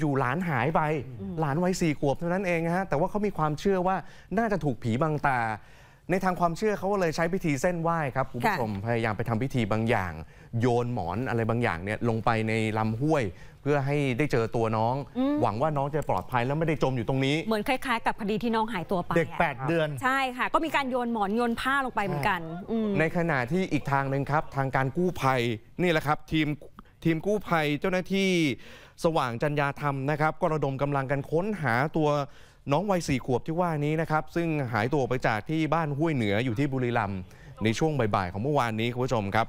อยู่ๆหลานหายไป หลานวัยสี่ขวบเท่านั้นเองฮะแต่ว่าเขามีความเชื่อว่าน่าจะถูกผีบังตา ในทางความเชื่อเขาก็เลยใช้พิธีเส้นไหว้ครับคุณผู้ชมพยายามไปทำพิธีบางอย่าง โยนหมอนอะไรบางอย่างเนี่ยลงไปในลำห้วย เพื่อให้ได้เจอตัวน้อง หวังว่าน้องจะปลอดภัยแล้วไม่ได้จมอยู่ตรงนี้ เหมือนคล้ายๆ กับคดีที่น้องหายตัวไปเด็ก 8 เดือน ใช่ค่ะ ก็มีการโยนหมอนโยนผ้าลงไปเหมือนกันในขณะที่อีกทางหนึ่งครับ ทางการกู้ภัยนี่แหละครับทีมทีมกู้ภัยเจ้าหน้าที่สว่างจัญญาธรรมนะครับก็ระดมกำลังกันค้นหาตัวน้องวัยสี่ขวบที่ว่านี้นะครับ ซึ่งหายตัวไปจากที่บ้านห้วยเหนืออยู่ที่บุรีรัมย์ในช่วงบ่ายๆของเมื่อวานนี้คุณผู้ชมครับ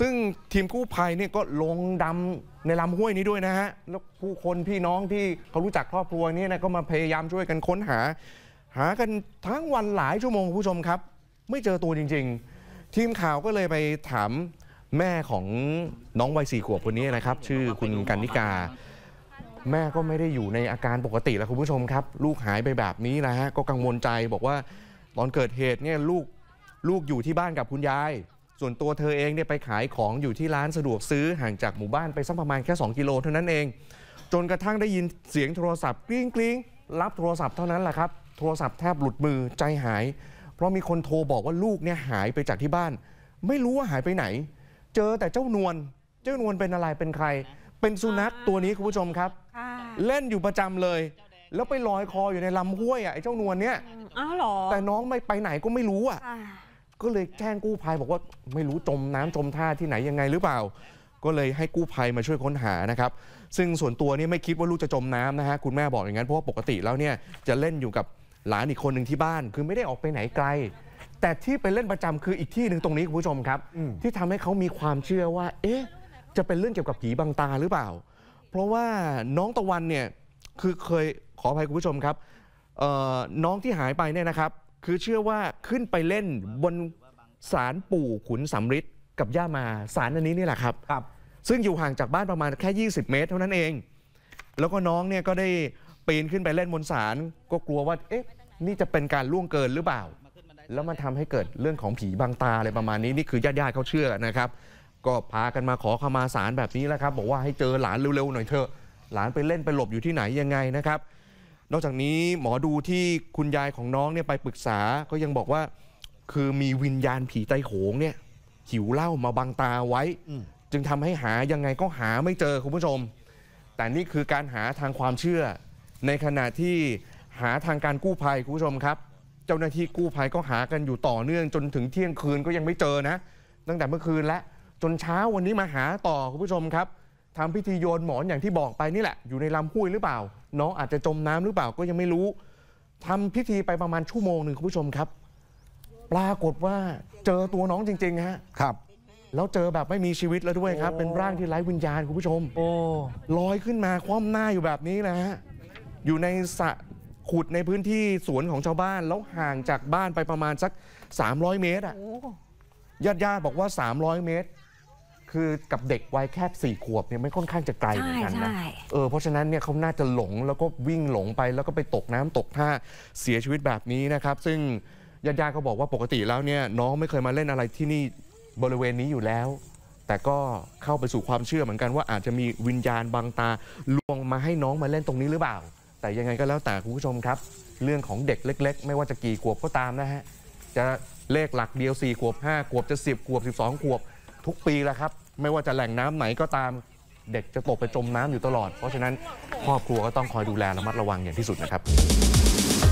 ซึ่งทีมกู้ภัยเนี่ยก็ลงดำในลำห้วยนี้ด้วยนะฮะแล้วผู้คนพี่น้องที่เขารู้จักครอบครัวนี้นะก็มาพยายามช่วยกันค้นหา หากันทั้งวันหลายชั่วโมงคุณผู้ชมครับ ไม่เจอตัวจริง ๆ ทีมข่าวก็เลยไปถามแม่ของน้องวัยสี่ขวบคนนี้นะครับชื่อคุณกันนิกา แม่ก็ไม่ได้อยู่ในอาการปกติแล้วคุณผู้ชมครับ ลูกหายไปแบบนี้นะฮะก็กังวลใจบอกว่าตอนเกิดเหตุเนี่ยลูกลูกอยู่ที่บ้านกับคุณยาย ส่วนตัวเธอเองเนี่ยไปขายของอยู่ที่ร้านสะดวกซื้อห่างจากหมู่บ้านไปสักประมาณแค่ 2 กิโลเท่านั้นเอง จนกระทั่งได้ยินเสียงโทรศัพท์กริ้งกริ้งรับโทรศัพท์เท่านั้นแหละครับโทรศัพท์แทบหลุดมือใจหาย เพราะมีคนโทรบอกว่าลูกเนี่ยหายไปจากที่บ้าน ไม่รู้ว่าหายไปไหนเจอแต่เจ้านวล เจ้านวลเป็นอะไร เป็นใคร เป็นสุนัขตัวนี้คุณผู้ชมครับ เล่นอยู่ประจำเลย แล้วไปลอยคออยู่ในลำห้วยอ่ะไอ้เจ้านวลเนี่ยอ้าวหรอแต่น้องไม่ไปไหนก็ไม่รู้อ่ะก็เลยแจ้งกู้ภัยบอกว่าไม่รู้จมน้ำจมท่าที่ไหนยังไงหรือเปล่า ก็เลยให้กู้ภัยมาช่วยค้นหานะครับ ซึ่งส่วนตัวนี่ไม่คิดว่าลูกจะจมน้ำนะฮะคุณแม่บอกอย่างนั้น เพราะว่าปกติแล้วเนี่ยจะเล่นอยู่กับหลานอีกคนหนึ่งที่บ้านคือไม่ได้ออกไปไหนไกลแต่ที่ไปเล่นประจำคืออีกที่หนึ่งตรงนี้คุณผู้ชมครับ ที่ทำให้เขามีความเชื่อว่าเอ๊ะจะเป็นเรื่องเกี่ยวกับผีบังตาหรือเปล่า เพราะว่าน้องตะวันเนี่ยคือเคยขออภัยคุณผู้ชมครับน้องที่หายไปเนี่ยนะครับ คือเชื่อว่าขึ้นไปเล่นบนศาลปู่ขุนสำริดกับย่ามาศาลอันนี้นี่แหละครับครับซึ่งอยู่ห่างจากบ้านประมาณแค่ 20 เมตรเท่านั้นเอง แล้วก็น้องเนี่ยก็ได้ปีนขึ้นไปเล่นบนศาลก็กลัวว่าเอ๊ะนี่จะเป็นการล่วงเกินหรือเปล่าแล้วมันทำให้เกิดเรื่องของผีบางตาอะไรประมาณนี้นี่คือญาติๆเขาเชื่อนะครับ ก็พากันมาขอขมาสารแบบนี้แล้วครับ บอกว่าให้เจอหลานเร็วๆหน่อยเถอะหลานไปเล่นไปหลบอยู่ที่ไหนยังไงนะครับ นอกจากนี้หมอดูที่คุณยายของน้องเนี่ยไปปรึกษาก็ยังบอกว่า คือมีวิญญาณผีใตโหงเนี่ยหิวเหล้ามาบังตาไว้จึงทำให้หายังไงก็หาไม่เจอคุณผู้ชม แต่นี่คือการหาทางความเชื่อ ในขณะที่หาทางการกู้ภัยคุณผู้ชมครับเจ้าหน้าที่กู้ภัยก็หากันอยู่ต่อเนื่องจนถึงเที่ยงคืนก็ยังไม่เจอนะ ตั้งแต่เมื่อคืนและจนเช้าวันนี้มาหาต่อคุณผู้ชมครับทำพิธีโยนหมอนอย่างที่บอกไปนี่แหละ อยู่ในลำห้วยหรือเปล่าน้องอาจจะจมน้ำหรือเปล่าก็ยังไม่รู้ ทำพิธีไปประมาณชั่วโมงหนึ่งคุณผู้ชมครับ ปรากฏว่าเจอตัวน้องจริงๆฮะครับแล้วเจอแบบไม่มีชีวิตแล้วด้วยครับ เป็นร่างที่ไร้วิญญาณคุณผู้ชม โอ้ลอยขึ้นมาคว่ำหน้าอยู่แบบนี้นะฮะอยู่ในสระขุดในพื้นที่สวนของชาวบ้าน แล้วห่างจากบ้านไปประมาณสัก 300 เมตรอ่ะญาติญาติบอกว่า 300 เมตร คือกับเด็กวัยแค่สี่ขวบเนี่ยไม่ค่อนข้างจะไกลเหมือนกันนะ เออเพราะฉะนั้น เนี่ย เขาน่าจะหลงแล้วก็วิ่งหลงไป แล้วก็ไปตกน้ำตกท่าเสียชีวิตแบบนี้นะครับ ซึ่งญาติญาติเขาบอกว่าปกติแล้วเนี่ยน้องไม่เคยมาเล่นอะไรที่นี่บริเวณนี้อยู่แล้ว แต่ก็เข้าไปสู่ความเชื่อเหมือนกันว่าอาจจะมีวิญญาณบางตาลวงมาให้น้องมาเล่นตรงนี้หรือเปล่าแต่ยังไงก็แล้วแต่คุณผู้ชมครับ เรื่องของเด็กเล็กๆ ไม่ว่าจะกี่ขวบก็ตามนะฮะ จะเลขหลักเดียว4ขวบ 5 ขวบจะ 10 ขวบ 12 ขวบทุกปีแหละครับ ไม่ว่าจะแหล่งน้ำไหนก็ตาม เด็กจะตกไปจมน้ำอยู่ตลอดเพราะฉะนั้นครอบครัวก็ต้องคอยดูแลระมัดระวังอย่างที่สุดนะครับ